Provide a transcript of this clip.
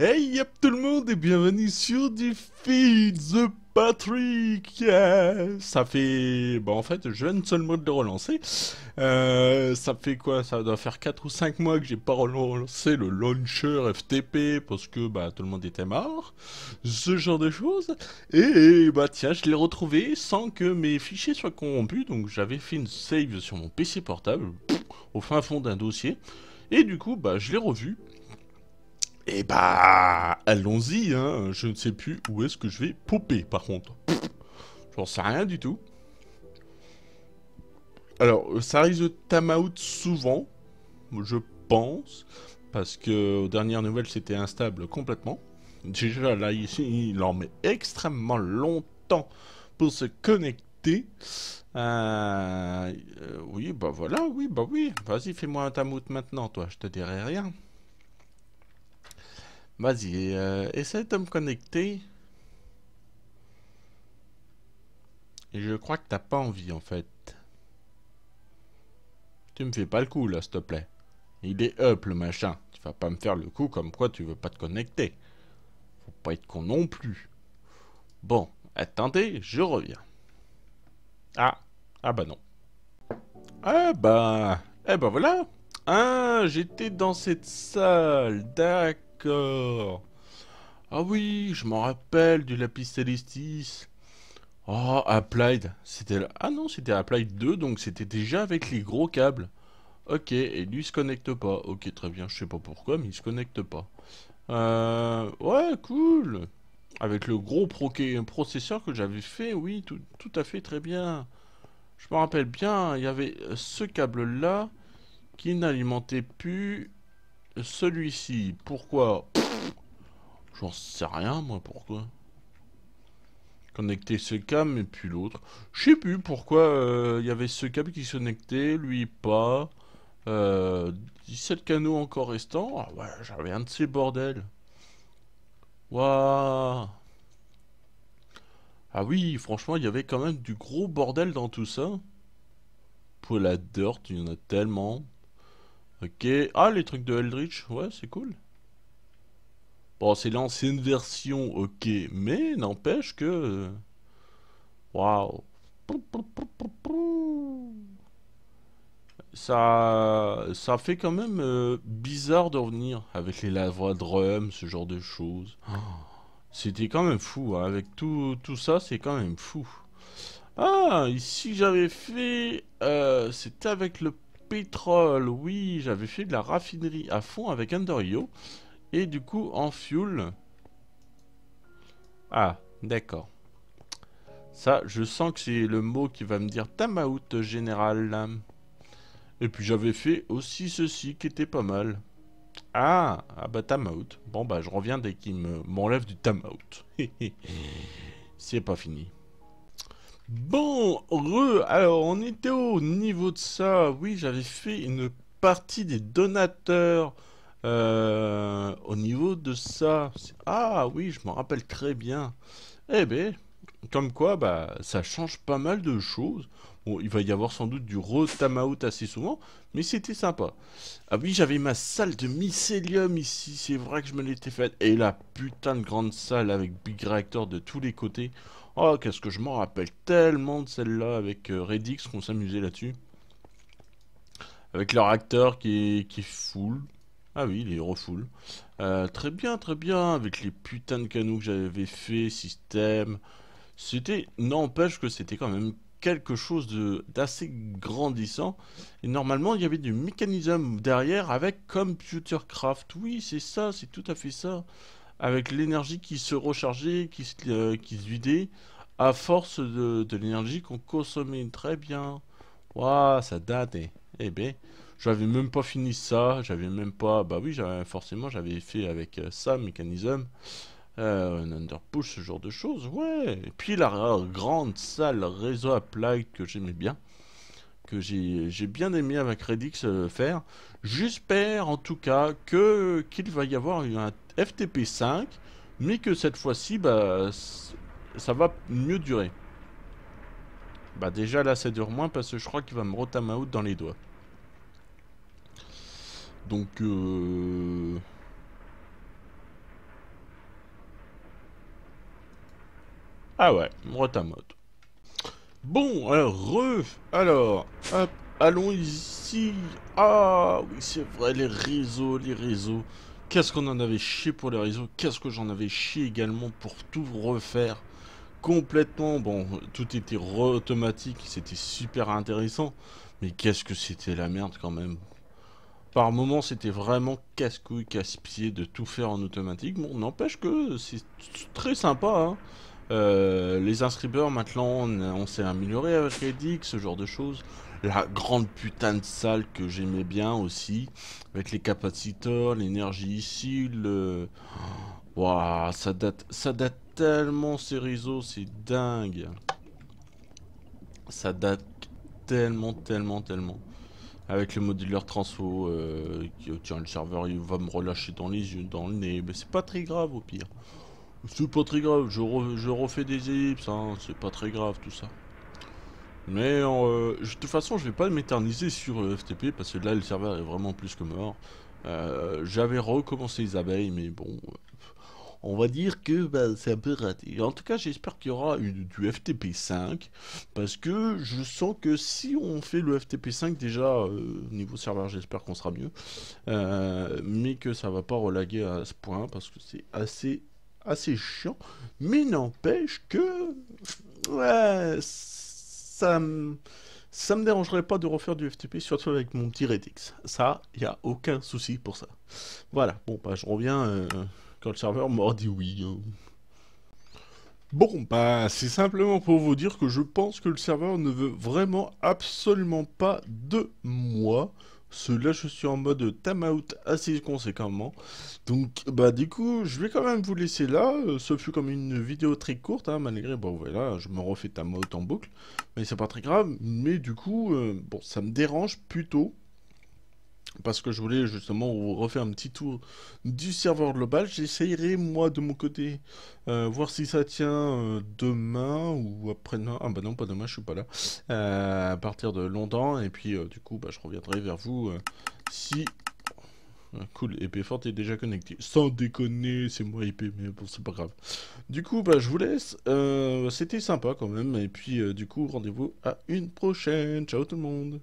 Hey yep tout le monde et bienvenue sur du feed The Patrick Ça fait... Bah en fait je viens seulement de le relancer. Euh, ça fait quoi Ça doit faire 4 ou 5 mois que j'ai pas relancé le launcher FTP parce que bah tout le monde était mort. Ce genre de choses. Et bah tiens je l'ai retrouvé sans que mes fichiers soient corrompus. Donc j'avais fait une save sur mon PC portable au fin fond d'un dossier. Et du coup bah je l'ai revu. Et eh bah, allons-y, hein. Je ne sais plus où est-ce que je vais popper, par contre. J'en sais rien du tout. Alors, euh, ça risque de time souvent, je pense, parce que aux dernières nouvelles, c'était instable complètement. Déjà, là, ici, il en met extrêmement longtemps pour se connecter. Euh, euh, oui, bah voilà, oui, bah oui. Vas-y, fais-moi un time maintenant, toi, je te dirai rien. Vas-y, euh, essaie de me connecter. je crois que t'as pas envie, en fait. Tu me fais pas le coup, là, s'il te plaît. Il est up, le machin. Tu vas pas me faire le coup comme quoi tu veux pas te connecter. Faut pas être con non plus. Bon, attendez, je reviens. Ah, ah bah non. Ah bah, eh bah voilà. Ah, j'étais dans cette salle, d'accord. Ah oui, je m'en rappelle du Lapis Celestis. Oh, ah, Applied. C'était Ah non, c'était Applied 2, donc c'était déjà avec les gros câbles. Ok, et lui il se connecte pas. Ok, très bien, je sais pas pourquoi, mais il se connecte pas. Euh, ouais, cool. Avec le gros processeur que j'avais fait, oui, tout, tout, à fait très bien. Je me rappelle bien, il y avait ce câble-là qui n'alimentait plus celui-ci, pourquoi J'en sais rien, moi, pourquoi. Connecter ce câble et puis l'autre. Je sais plus pourquoi euh, il y avait ce câble qui se connectait, lui pas. 17 euh, canaux encore restants. Ah ouais, j'avais un de ces bordels. Waouh Ah oui, franchement, il y avait quand même du gros bordel dans tout ça. Pour la dirt, il y en a tellement. Ok. Ah, les trucs de Eldritch, ouais, c'est cool. Bon, c'est l'ancienne version, ok, mais n'empêche que... Euh, waouh. Ça, ça fait quand même euh, bizarre de revenir avec les de drums, ce genre de choses. C'était quand même fou, hein. avec tout, tout ça, c'est quand même fou. Ah, ici j'avais fait, euh, c'était avec le pétrole. Oui, j'avais fait de la raffinerie à fond avec Underio. Et du coup, en fuel... Ah, d'accord. Ça, je sens que c'est le mot qui va me dire time-out » général. Et puis j'avais fait aussi ceci qui était pas mal. Ah, ah bah time-out ». Bon bah je reviens dès qu'il m'enlève du time-out ». c'est pas fini. Bon alors on était au niveau de ça. Oui, j'avais fait une partie des donateurs euh, au niveau de ça. Ah oui, je m'en rappelle très bien. Eh bien, comme quoi, bah, ça change pas mal de choses. Bon, il va y avoir sans doute du re assez souvent, mais c'était sympa. Ah oui, j'avais ma salle de mycélium ici, c'est vrai que je me l'étais faite. Et la putain de grande salle avec Big Reactor de tous les côtés. Oh, qu'est-ce que je m'en rappelle tellement de celle-là avec euh, Redix qu'on s'amusait là-dessus. Avec leur acteur qui est, qui Ah oui, il est euh, très bien, très bien. Avec les putains de canaux que j'avais fait, système. C'était, n'empêche que c'était quand même quelque chose d'assez grandissant. Et normalement, il y avait du mécanisme derrière avec Computercraft. Oui, c'est ça, c'est tout à fait ça avec l'énergie qui se rechargeait, qui se, euh, vidait, à force de, l'énergie qu'on consommait. Très bien. Waouh, ça date. Hein. Eh, ben, j'avais même pas fini ça. J'avais même pas. Bah oui, forcément, j'avais fait avec euh, ça, mécanisme. Euh, un underpush, ce genre de choses. Ouais. Et puis la grande salle réseau à plaques que j'aimais bien que j'ai bien aimé avec Redix euh, faire. J'espère en tout cas que qu'il va y avoir un FTP 5, mais que cette fois-ci, bah, ça va mieux durer. Bah déjà là ça dure moins parce que je crois qu'il va me rota out dans les doigts. Donc euh, Ah ouais, rota mode. Bon, alors, Alors, allons ici. Ah, oui, c'est vrai, les réseaux, les réseaux. Qu'est-ce qu'on en avait chié pour les réseaux Qu'est-ce que j'en avais chié également pour tout refaire Complètement, bon, tout était automatique, c'était super intéressant. Mais qu'est-ce que c'était la merde quand même par moments, c'était vraiment casse-couille, casse-pied de tout faire en automatique. Bon, n'empêche que c'est très sympa. Hein euh, les inscribeurs, maintenant, on, s'est amélioré avec Redix, ce genre de choses. La grande putain de salle que j'aimais bien aussi, avec les capaciteurs, l'énergie ici, le... Waouh, ça date, ça date tellement ces réseaux, c'est dingue. Ça date tellement, tellement, tellement. Avec le moduleur transfo, euh, qui, tiens, le serveur, il va me relâcher dans les yeux, dans le nez, mais c'est pas très grave au pire. C'est pas très grave, je, refais des ellipses, hein, c'est pas très grave tout ça. Mais euh, de toute façon, je vais pas m'éterniser sur le euh, FTP parce que là, le serveur est vraiment plus que mort. Euh, j'avais recommencé les abeilles, mais bon, on va dire que bah, c'est un peu raté. En tout cas, j'espère qu'il y aura du FTP 5 parce que je sens que si on fait le FTP 5 déjà niveau serveur, j'espère qu'on sera mieux, mais que ça va pas relaguer à ce point parce que c'est assez assez chiant, mais n'empêche que ouais, ça me ça me dérangerait pas de refaire du FTP, surtout avec mon petit Redix. Ça, il n'y a aucun souci pour ça. Voilà, bon, bah, je reviens euh, quand le serveur m'a dit oui. Hein. Bon, bah, c'est simplement pour vous dire que je pense que le serveur ne veut vraiment absolument pas de moi. Là, je suis en mode time out assez conséquemment. Donc, bah, du coup, je vais quand même vous laisser là. Euh, ce fut comme une vidéo très courte, hein, malgré, bon, voilà, je me refais time out en boucle. Mais c'est pas très grave. Mais du coup, euh, bon, ça me dérange plutôt parce que je voulais justement refaire un petit tour du serveur global. J'essayerai moi de mon côté euh, voir si ça tient euh, demain ou après-demain. Ah bah non, pas demain, je suis pas là. Euh, à partir de longtemps. Et puis du coup, bah, je reviendrai vers vous si... Cool, épée e forte est déjà connecté. Sans déconner, c'est moi IP, e mais bon, c'est pas grave. Du coup, bah, je vous laisse. C'était sympa quand même. Et puis, du coup, rendez-vous à une prochaine. Ciao tout le monde.